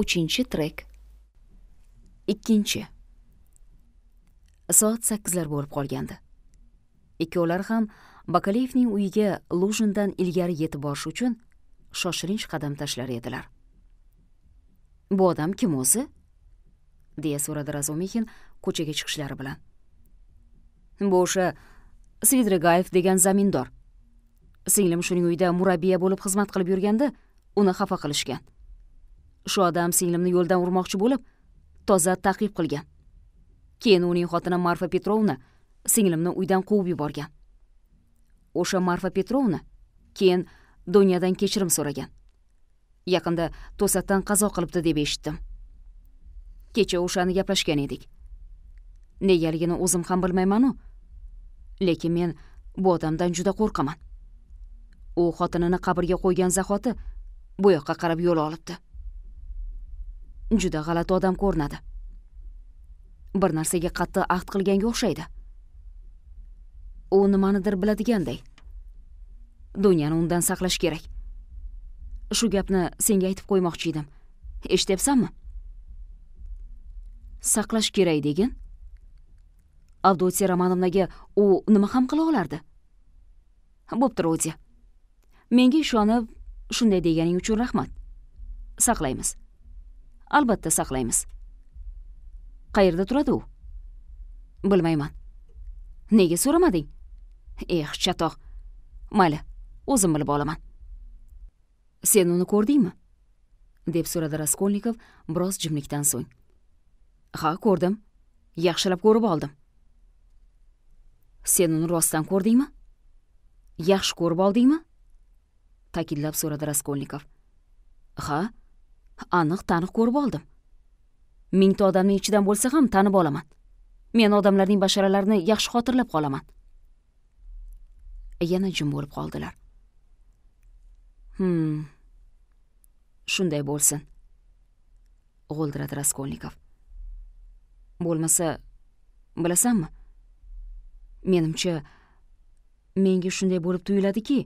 uchinchi trek ikkinchi soat sakkizlar bo'lib qolgandi ikkovlari ham bakaleyevning uyiga lujindan ilgari yetib borish uchun shoshilinch qadam tashlar edilar bu odam kim o'zi deya so'radi razumixin ko'chaga chiqishlari bilan bu o'sha sidrigayev degan zamindor singlim shuning uyida murabbiya bo'lib xizmat qilib yurganda uni xafa qilishgan shu odam singlimni yo'ldan urmoqchi bo'lib toza ta'qib qilgan keyin uning xotini marfa petrovna singlimni uydan quvib yuborgan o'sha marfa petrovna keyin dunyodan kechirim so'ragan yaqinda to'satdan qazo qilibdi deb eshitdim kecha o'shani gaplashgan edik negaligini o'zim ham bilmaymanu lekin men bu odamdan juda qo'rqaman u xotinini qabrga qo'ygan zahoti bu yoqqa qarab yo'l olibdi juda g'alati odam ko'rinadi bir narsaga qattiq ahd qilganga o'xshaydi u nimanidir biladiganday dunyani undan saqlash kerak shu gapni senga aytib qo'ymoqchi edim eshityapsanmi saqlash kerak degin avdotiya romanovnaga u nima ham qila olardi bo'pti rodiya menga ishonib shunday deganing uchun rahmat saqlaymiz albatta saqlaymiz qayerda turadi u bilmayman nega so'ramading eh chatoq mayli o'zim bilib olaman sen uni ko'rdingmi deb so'radi raskolnikov biroz jimlikdan so'ng ha ko'rdim yaxshilab ko'rib oldim sen uni rostdan ko'rdingmi yaxshi ko'rib oldingmi ta'kidlab so'radi raskolnikov ha aniq taniq ko'rib oldim mingta odamning ichidan bo'lsa ham tanib olaman men odamlarning basharalarini yaxshi xotirlab qolaman yana jim bo'lib qoldilar hmm shunday bo'lsin g'o'ldiradi raskolnikov bo'lmasa bilasanmi menimcha menga shunday bo'lib tuyuladiki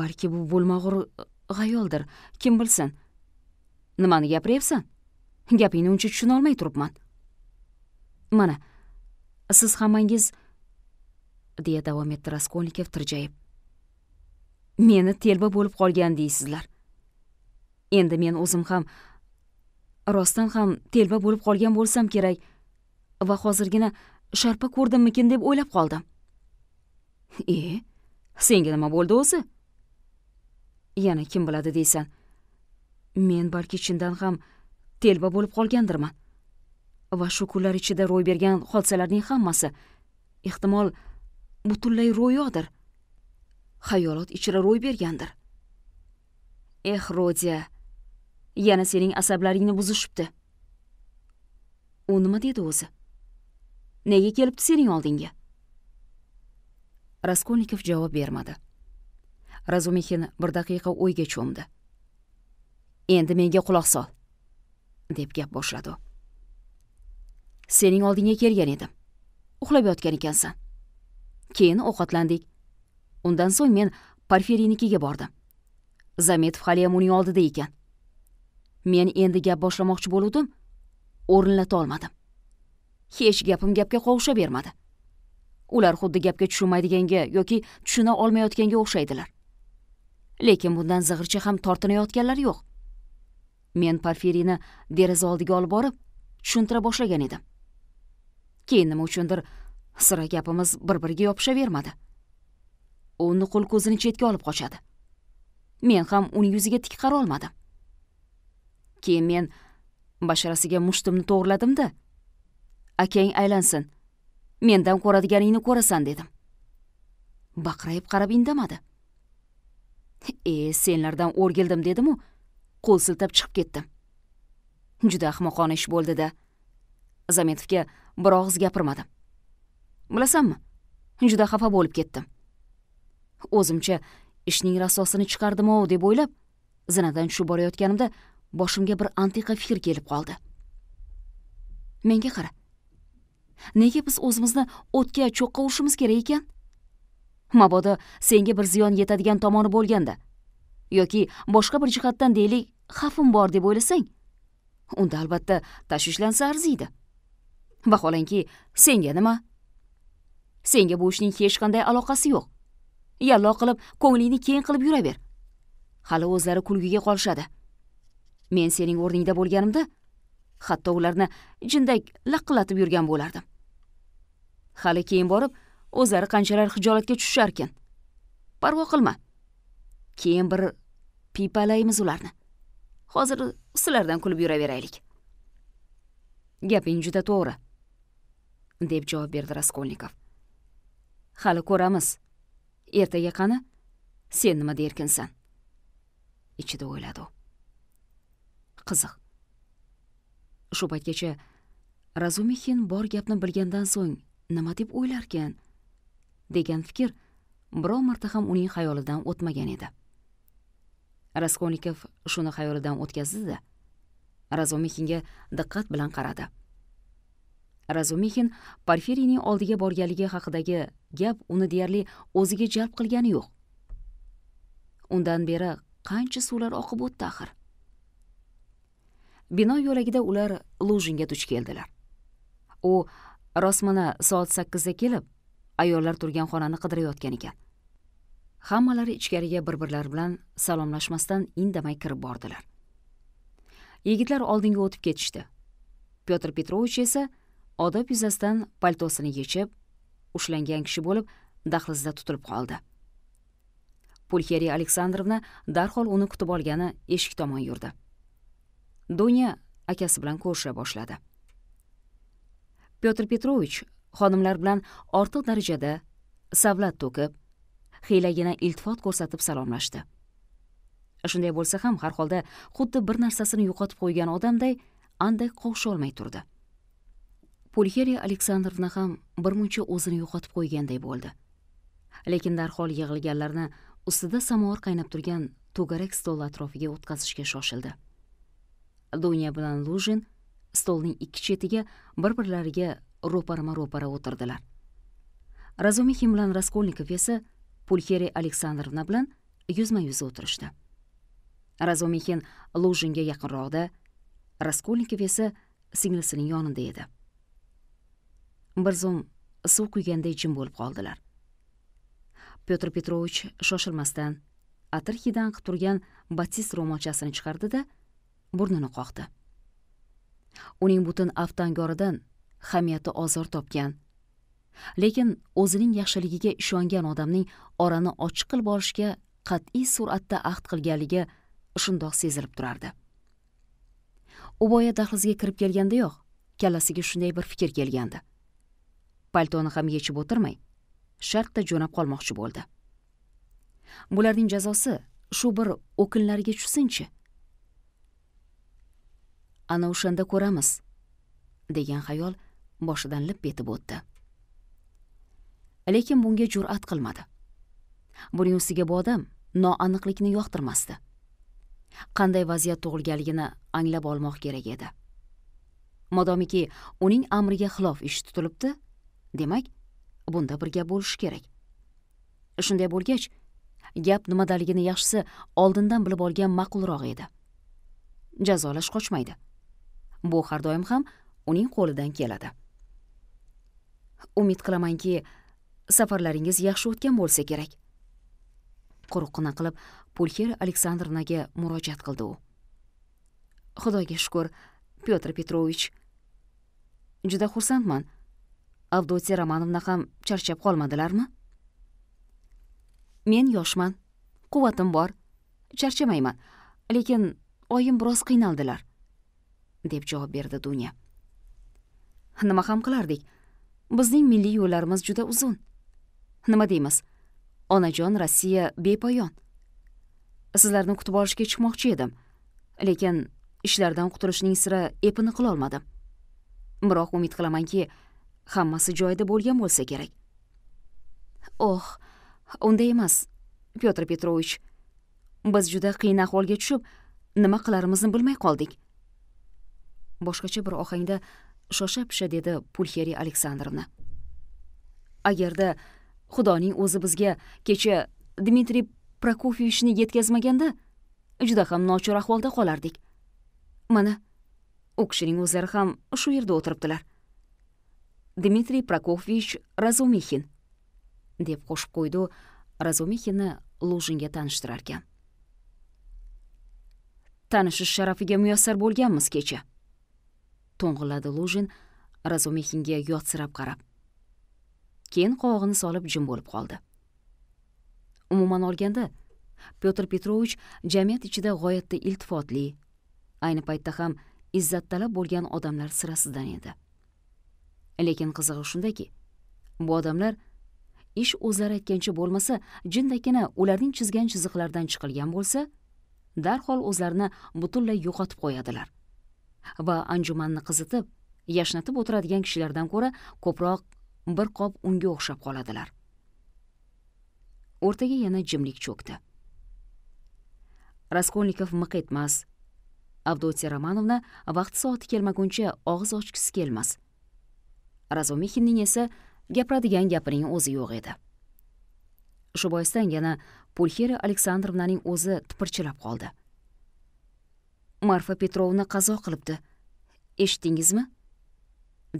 balki bu bo'lmag'ur g'ayoldir eh, kim bilsin nimani gapiryapsan gapingni uncha tushunolmay turibman mana siz hammangiz deya davom etdi raskolnikov tirjayib meni telba bo'lib qolgan deysizlar endi men o'zim ham rostdan ham telba bo'lib qolgan bo'lsam kerak va hozirgina sharpa ko'rdimmikin deb o'ylab qoldim e senga nima bo'ldi o'zi yana kim biladi deysan men balki chindan ham telba bo'lib qolgandirman va shu kunlar ichida ro'y bergan hodisalarning hammasi ehtimol butunlay ro'yodir xayolot ichra ro'y bergandir eh rodiya yana sening asablaringni buzishibdi u nima dedi o'zi nega kelibdi sening oldingga raskolnikov javob bermadi razumixin bir daqiqa o'yga cho'mdi endi menga quloq sol deb gap boshladi u sening oldingga kelgan edim uxlab yotgan ekansan keyin ovqatlandik undan so'ng men parferiynikiga bordim zametov haliyam uning oldida ekan men endi gap boshlamoqchi bo'luvdim o'rinlata olmadim hech gapim gapga qovusha bermadi ular xuddi gapga tushunmaydiganga yoki tushuna olmayotganga o'xshaydilar lekin bundan zig'ircha ham tortinayotganlari yo'q men porfiriyni deraza oldiga olib borib tushuntira boshlagan edim keyin nima uchundir sira gapimiz bir biriga yopishavermadi u nuqul ko'zini chetga olib qochadi men ham uning yuziga tik qarolmadim keyin men basharasiga mushtimni to'g'riladim-da, akang aylansin mendan ko'radiganingni ko'rasan dedim baqrayib qarab indamadi e senlardan o'rgildim dedimu qo'l siltab chiqib ketdim juda ahmoqona ish bo'ldi da zametovga bir og'iz gapirmadim bilasanmi juda xafa bo'lib ketdim o'zimcha ishning rasosini chiqardimov deb o'ylab zinadan tushib borayotganimda boshimga bir antiqa fikr kelib qoldi menga qara nega biz o'zimizni o'tga cho'qqa urishimiz kerak ekan mabodo senga bir ziyon yetadigan tomoni bo'lganda yoki boshqa bir jihatdan deylik xavfim bor deb o'ylasang unda albatta tashvishlansa arziydi vaholanki senga nima senga bu ishning hech qanday aloqasi yo'q yallo qilib ko'nglingni keng qilib yuraver hali o'zlari kulgiga qolishadi men sening o'rningda bo'lganimda hatto ularni jindak laqillatib yurgan bo'lardim hali keyin borib o'zlari qanchalar xijolatga tushisharkin parvo qilma keyin bir pipalaymiz ularni hozir sizlardan kulib yuraveraylik gaping juda to'g'ri deb javob berdi raskolnikov hali ko'ramiz ertaga qani sen nima derkinsan ichida o'yladi u qiziq shu paytgacha razumixin bor gapni bilgandan so'ng nima deb o'ylarkan degan fikr biror marta ham uning xayolidan o'tmagan edi raskolnikov shuni xayolidan o'tkazdi da Razumixinga diqqat bilan qaradi razumihin porfiriyning oldiga borganligi haqidagi gap uni deyarli o'ziga jalb qilgani yo'q undan beri qancha suvlar oqib o'tdi axir bino yo'lagida ular lujinga duch keldilar u rosmana soat sakkizda kelib ayollar turgan xonani qidirayotgan ekan hammalari ichkariga bir birlari bilan salomlashmasdan indamay kirib bordilar yigitlar oldinga o'tib ketishdi pyotr petrovich esa odob yuzasidan paltosini yechib ushlangan kishi bo'lib dahlizda tutilib qoldi pulkeriya aleksandrovna darhol uni kutib olgani eshik tomon yurdi dunya akasi bilan ko'risha boshladi pyotr petrovich xonimlar bilan ortiq darajada savlat to'kib xiylagina iltifot ko'rsatib salomlashdi shunday bo'lsa ham har holda xuddi bir narsasini yo'qotib qo'ygan odamday andak qovusholmay turdi pulxeriya aleksandrovna ham bir muncha o'zini yo'qotib qo'yganday bo'ldi lekin darhol yig'ilganlarni ustida samovar qaynab turgan to'garak stol atrofiga o'tkazishga shoshildi dunya bilan lujin stolning ikki chetiga bir birlariga ro'parama ro'para o'tirdilar razumixin bilan raskolnikov esa pulxeri aleksandrovna bilan yuzma yuz o'tirishdi razumixin lujinga yaqinroqda raskolnikov esa singlisining yonida edi bir zum suv quyganday jim bo'lib qoldilar petr petrovich shoshilmasdan atir hidan anqib turgan batist ro'molchasini chiqardi da burnini qoqdi uning butun aftu hamiyati ozor topgan lekin o'zining yaxshiligiga ishongan odamning orani ochiq qilib olishga qat'iy suratda ahd qilganligi shundoq sezilib turardi u boya dahlizga kirib kelgandayoq kallasiga shunday bir fikr kelgandi paltoni ham yechib o'tirmay shartta jo'nab qolmoqchi bo'ldi bularning jazosi shu bir o'kinlariga tushsinchi ana o'shanda ko'ramiz degan xayol boshidan lip etib o'tdi lekin bunga jur'at qilmadi buning ustiga bu odam noaniqlikni yoqtirmasdi qanday vaziyat tug'ilganligini anglab olmoq kerak edi modomiki uning amriga xilof ish tutilibdi demak bunda bir gap bo'lishi kerak shunday bo'lgach gap nimadaligini yaxshisi oldindan bilib olgan ma'qulroq edi jazolash qochmaydi bu har doim ham uning qo'lidan keladi umid qilamanki safarlaringiz yaxshi o'tgan bo'lsa kerak quruqqina qilib pulxer aleksandrovnaga murojaat qildi u xudoga shukur pyotr petrovich juda xursandman avdotiya romanovna ham charchab qolmadilarmi men yoshman quvvatim bor charchamayman lekin oyim biroz qiynaldilar deb javob berdi dunya nima ham qilardik bizning milliy yo'llarimiz juda uzun nima deymiz onajon rossiya bepoyon sizlarni kutib olishga chiqmoqchi edim lekin ishlardan qutulishning sira epini qilolmadim biroq umid qilamanki hammasi joyida bo'lgan bo'lsa kerak oh unday emas pyotr petrovich biz juda qiyin ahvolga tushib nima qilarimizni bilmay qoldik boshqacha bir ohangda shosha pisha dedi Pulxeri aleksandrovna agarda xudoning o'zi bizga kecha dmitriy prokofiyevichni yetkazmaganda juda ham nochor ahvolda qolardik mana u kishining o'zlari ham shu yerda o'tiribdilar dmitriy prokofyevich razumixin deb qo'shib qo'ydi u razumixinni lujinga tanishtirarkan tanishish sharafiga muyassar bo'lganmiz kecha to'ng'illadi lujin razumixinga yotsirab qarab keyin qovog'ini solib jim bo'lib qoldi umuman olganda pyotr petrovich jamiyat ichida g'oyatda iltifotli ayni paytda ham izzattalab bo'lgan odamlar sirasidan edi lekin qizig'i shundaki bu odamlar ish o'zlari aytgancha bo'lmasa jindakkina ularning chizgan chiziqlaridan chiqilgan bo'lsa darhol o'zlarini butunlay yo'qotib qo'yadilar va anjumanni qizitib yashnatib o'tiradigan kishilardan ko'ra ko'proq bir qop unga o'xshab qoladilar o'rtaga yana jimlik cho'kdi raskolnikov miq etmas Avdotiya romanovna vaqti soati kelmaguncha og'iz ochgisi kelmas razumixinning esa gapiradigan gapining o'zi yo'q edi shu boisdan yana pulxera aleksandrovnaning o'zi tipirchilab qoldi marfa petrovna qazo qilibdi eshitdingizmi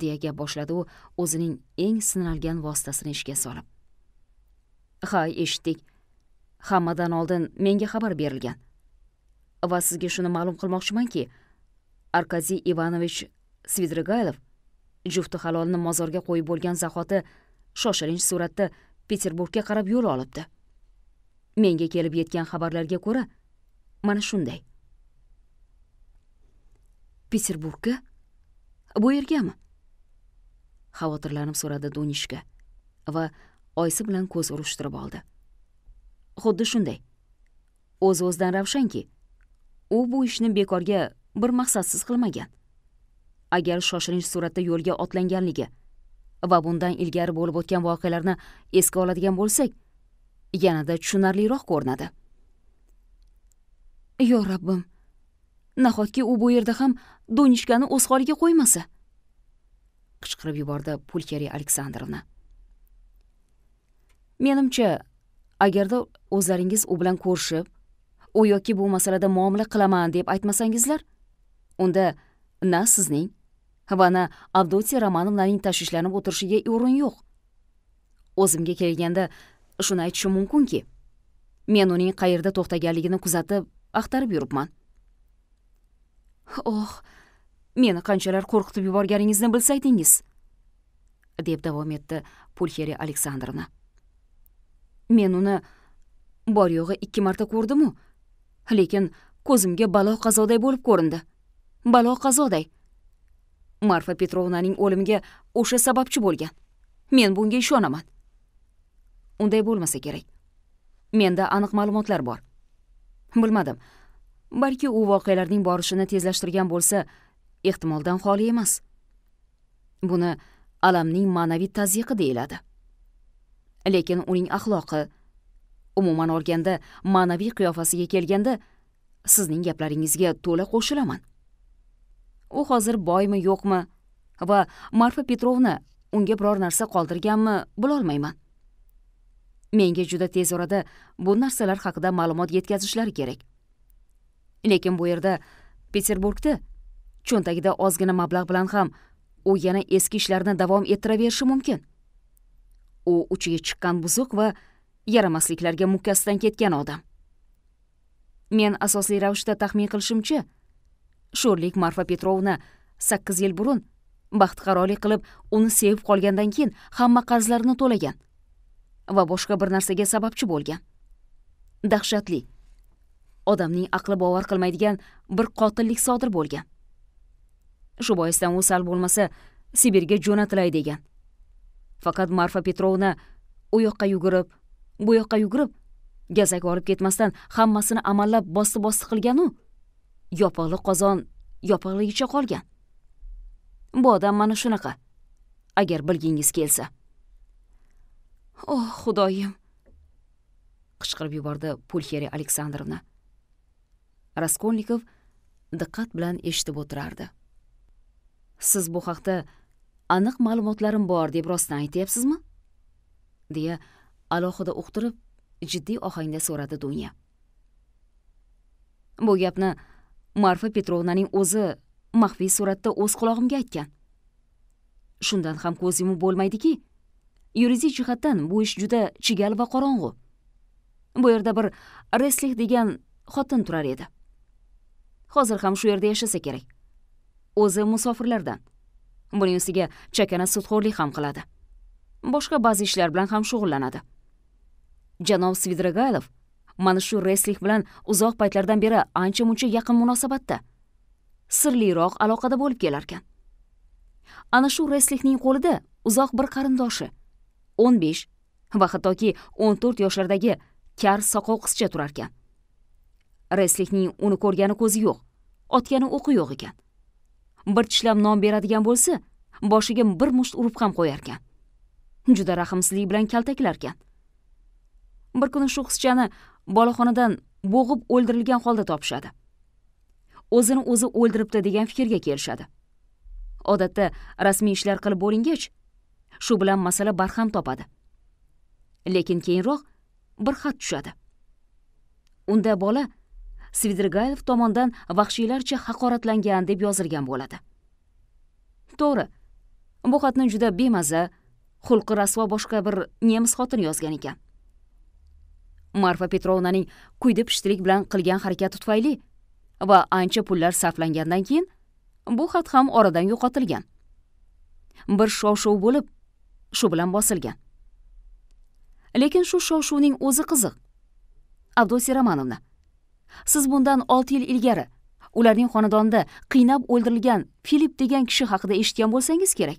deya gap boshladi u o'zining eng sinalgan vositasini ishga solib ha eshitdik hammadan oldin menga xabar berilgan va sizga shuni ma'lum qilmoqchimanki arkadiy ivanovich svidrigaylov jufti halolni mozorga qo'yib bo'lgan zahoti shoshilinch suratda peterburgga qarab yo'l olibdi menga kelib yetgan xabarlarga ko'ra mana shunday peterburgga bu yergami xavotirlanib so'radi dunishka va oyisi bilan ko'z urishtirib oldi xuddi shunday o'z o'zidan ravshanki u bu ishni bekorga bir maqsadsiz qilmagan agar shoshilinch suratda yo'lga otlanganligi va bundan ilgari bo'lib o'tgan voqealarni esga oladigan bo'lsak yanada tushunarliroq ko'rinadi yo rabbim nahotki u bu yerda ham dunishkani o'z holiga qo'ymasa qichqirib yubordi Pulkeri aleksandrovna menimcha agarda o'zlaringiz u bilan ko'rishib u yoki bu masalada muomala qilaman deb aytmasangizlar unda na sizning va na avdotiya romanovnaning tashvishlanib o'tirishiga o'rin yo'q o'zimga kelganda shuni aytishim mumkinki men uning qayerda to'xtaganligini kuzatib axtarib yuribman oh meni qanchalar qo'rqitib yuborganingizni bilsaydingiz deb davom etdi pulxeri aleksandrovna men uni bor yo'g'i ikki marta ko'rdimu lekin ko'zimga balo qazoday bo'lib ko'rindi balo qazoday marfa petrovnaning o'limiga o'sha sababchi bo'lgan men bunga ishonaman unday bo'lmasa kerak menda aniq ma'lumotlar bor bilmadim balki u voqealarning borishini tezlashtirgan bo'lsa ehtimoldan xoli emas buni alamning ma'naviy tazyiqi deyiladi lekin uning axloqi umuman olganda ma'naviy qiyofasiga kelganda sizning gaplaringizga to'la qo'shilaman u hozir boymi yo'qmi va marfa petrovna unga biror narsa qoldirganmi bilolmayman menga juda tez orada bu narsalar haqida ma'lumot yetkazishlari kerak lekin bu yerda peterburgda cho'ntagida ozgina mablag' bilan ham u yana eski ishlarini davom ettiraverishi mumkin u uchiga chiqqan buzuq va yaramasliklarga mukkasidan ketgan odam men asosli ravishda taxmin qilishimcha sho'rlik marfa petrovna sakkiz yil burun baxtiqarolik qilib uni sevib qolgandan keyin hamma qarzlarini to'lagan va boshqa bir narsaga sababchi bo'lgan dahshatli odamning aqli bovar qilmaydigan bir qotillik sodir bo'lgan shu boisdan u sal bo'lmasa sibirga jo'natilay degan faqat marfa petrovna u yoqqa yugurib bu yoqqa yugurib gazak olib ketmasdan hammasini amallab bosti bosti qilganu yopiqliq qozon yopiqligicha qolgan bu odam mana shunaqa agar bilgingiz kelsa oh xudoyim qichqirib yubordi pulxeriya aleksandrovna raskolnikov diqqat bilan eshitib o'tirardi siz bu haqda aniq ma'lumotlarim bor deb rostdan aytyapsizmi deya alohida uqtirib jiddiy ohangda so'radi dunya bu gapni marfa petrovnaning o'zi maxfiy suratda o'z qulog'imga aytgan shundan ham ko'z yumib bo'lmaydiki yuridik jihatdan bu ish juda chigal va qorong'u bu yerda bir reslih degan xotin turar edi hozir ham shu yerda yashasa kerak o'zi musofirlardan buning ustiga chakana sudxo'rlik ham qiladi boshqa ba'zi ishlar bilan ham shug'ullanadi janob svidrigaylov mana shu reslik bilan uzoq paytlardan beri ancha muncha yaqin munosabatda sirliroq aloqada bo'lib kelarkan ana shu reslikning qo'lida uzoq bir qarindoshi o'n besh va hattoki o'n to'rt yoshlardagi kar soqov qizcha turarkan reslikning uni ko'rgani ko'zi yo'q otgani o'qi yo'q ekan bir tishlab non beradigan bo'lsa boshiga bir musht urib ham qo'yarkan juda rahmsizlik bilan kaltaklarkan bir kuni shu qizchani boloxonadan bo'g'ib o'ldirilgan holda topishadi o'zini o'zi o'ldiribdi degan fikrga kelishadi odatda rasmiy ishlar qilib bo'lingach shu bilan masala barham topadi lekin keyinroq bir xat tushadi unda bola svidrigaylov tomonidan vahshiylarcha haqoratlangan deb yozilgan bo'ladi to'g'ri bu xatni juda bemaza xulqi rasvo boshqa bir nemis xotini yozgan ekan marfa petrovnaning kuydi pishtirik bilan qilgan harakati tufayli va ancha pullar saflangandan keyin bu xat ham oradan yo'qotilgan bir shov shov bo'lib shu bilan bosilgan lekin shu shov shuvning o'zi qiziq Avdosiy romanovna siz bundan olti yil ilgari ularning xonadonida qiynab o'ldirilgan filipp degan kishi haqida eshitgan bo'lsangiz kerak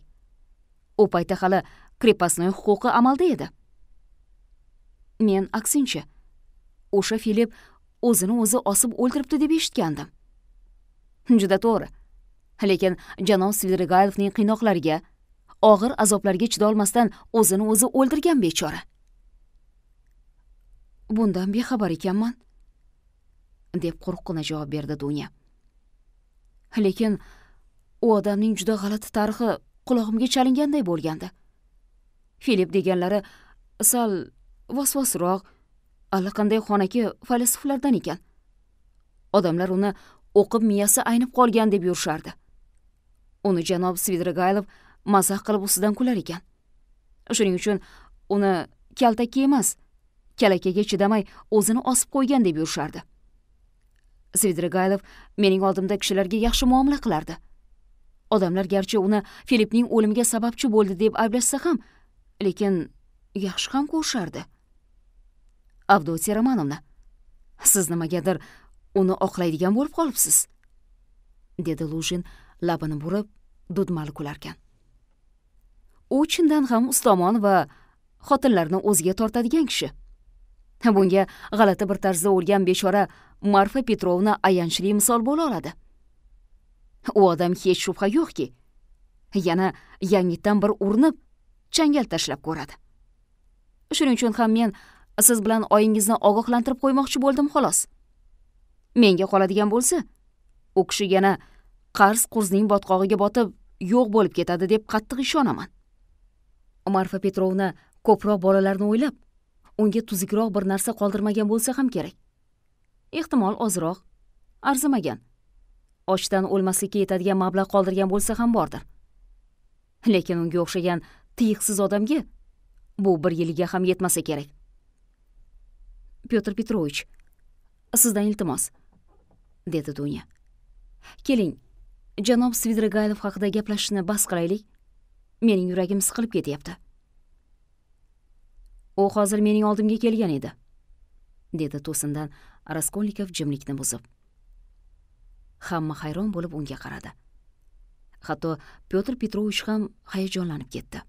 u paytda hali крепостной huquqi amalda edi men aksincha o'sha filip o'zini o'zi osib o'ldiribdi deb eshitgandim juda to'g'ri lekin janob sidrigalovning qiynoqlariga og'ir azoblarga chidolmasdan o'zini o'zi o'ldirgan bechora bundan bexabar ekanman deb qo'rqqina javob berdi dunya lekin u odamning juda g'alati tarixi qulog'imga chalinganday bo'lgandi filip deganlari sal vosvosroq allaqanday xonaki falsuflardan ekan odamlar uni o'qib miyasi aynib qolgan deb yurishardi uni janob svidrigaylov mazax qilib ustidan kular ekan shuning uchun uni kaltakka emas kalakaga chidamay o'zini osib qo'ygan deb yurishardi svidrigaylov mening oldimda kishilarga yaxshi muomala qilardi odamlar garchi uni filipning o'limiga sababchi bo'ldi deb ayblashsa ham lekin yaxshi ham ko'rishardi avdotiya romanovna siz nimagadir uni oqlaydigan bo'lib qolibsiz dedi lujin labini burib dudmal kularkan u chindan ham ustomon va xotinlarni o'ziga tortadigan kishi bunga g'alati bir tarzda o'lgan bechora marfa petrovna ayanchli misol bo'la oladi u odam hech shubha yo'qki yana yangitdan bir urinib changal tashlab ko'radi shuning uchun ham men siz bilan oyingizni ogohlantirib qo'ymoqchi bo'ldim xolos menga qoladigan bo'lsa u kishi yana qarz qurzning botqog'iga botib yo'q bo'lib ketadi deb qattiq ishonaman marfa petrovna ko'proq bolalarni o'ylab unga tuzukroq bir narsa qoldirmagan bo'lsa ham kerak ehtimol ozroq arzimagan ochdan o'lmaslikka yetadigan mablag' qoldirgan bo'lsa ham bordir lekin unga o'xshagan tiyiqsiz odamga bu bir yiliga ham yetmasa kerak pyotr petrovich sizdan iltimos dedi dunya keling janob svidrigaylov haqida gaplashishni bas qilaylik mening yuragim siqilib ketyapti u hozir mening oldimga kelgan edi dedi to'sindan raskolnikov jimlikni buzib hamma hayron bo'lib unga qaradi hatto pyotr petrovich ham hayajonlanib ketdi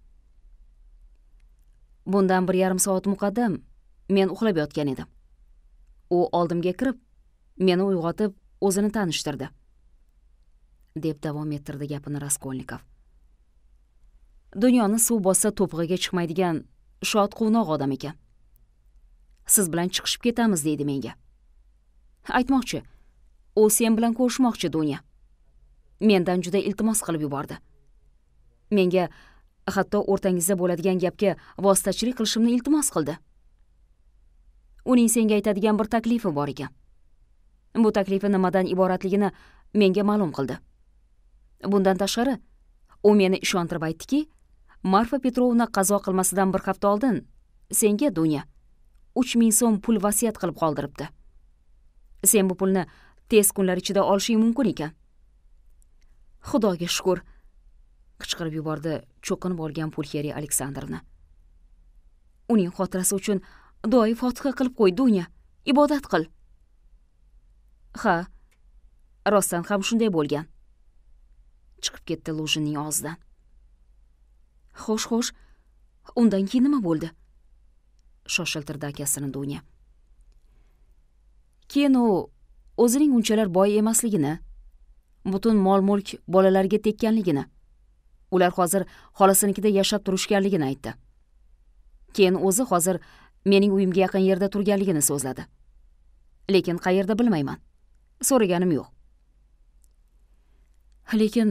bundan bir yarim soat muqaddam men uxlab yotgan edim u oldimga kirib meni uyg'otib o'zini tanishtirdi deb davom ettirdi gapini raskolnikov dunyoni suv bossa to'pig'iga chiqmaydigan shod quvnoq odam ekan siz bilan chiqishib ketamiz deydi menga aytmoqchi u sen bilan ko'rishmoqchi dunya mendan juda iltimos qilib yubordi menga hatto o'rtangizda bo'ladigan gapga vositachilik qilishimni iltimos qildi uning senga aytadigan bir taklifi bor ekan bu taklifi nimadan iboratligini menga ma'lum qildi bundan tashqari u meni ishontirib aytdiki marfa petrovna qazo qilmasidan bir hafta oldin senga dunya uch ming so'm pul vasiyat qilib qoldiribdi sen bu pulni tez kunlar ichida olishing mumkin ekan xudoga shukur qichqirib yubordi cho'qinib olgan pulxeriya aleksandrovna uning xotirasi uchun duoi fotiha qilib qo'y dunya ibodat qil ha rostdan ham shunday bo'lgan chiqib ketdi lujinning og'zidan xo'sh xo'sh undan keyin nima bo'ldi shoshiltirdi akasini dunya keyin u o'zining unchalar boy emasligini butun mol mulk bolalarga tekkanligini ular hozir xolasinikida yashab turishganligini aytdi keyin o'zi hozir mening uyimga yaqin yerda turganligini so'zladi lekin qayerda bilmayman so'raganim yo'q lekin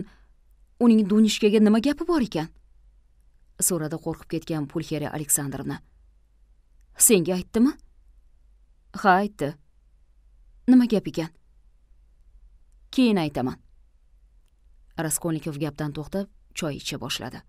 uning dunishkaga nima gapi bor ekan so'radi qo'rqib ketgan pulxeriya aleksandrovna senga aytdimi ha aytdi nima gap ekan keyin aytaman raskolnikov gapdan to'xtab choy icha boshladi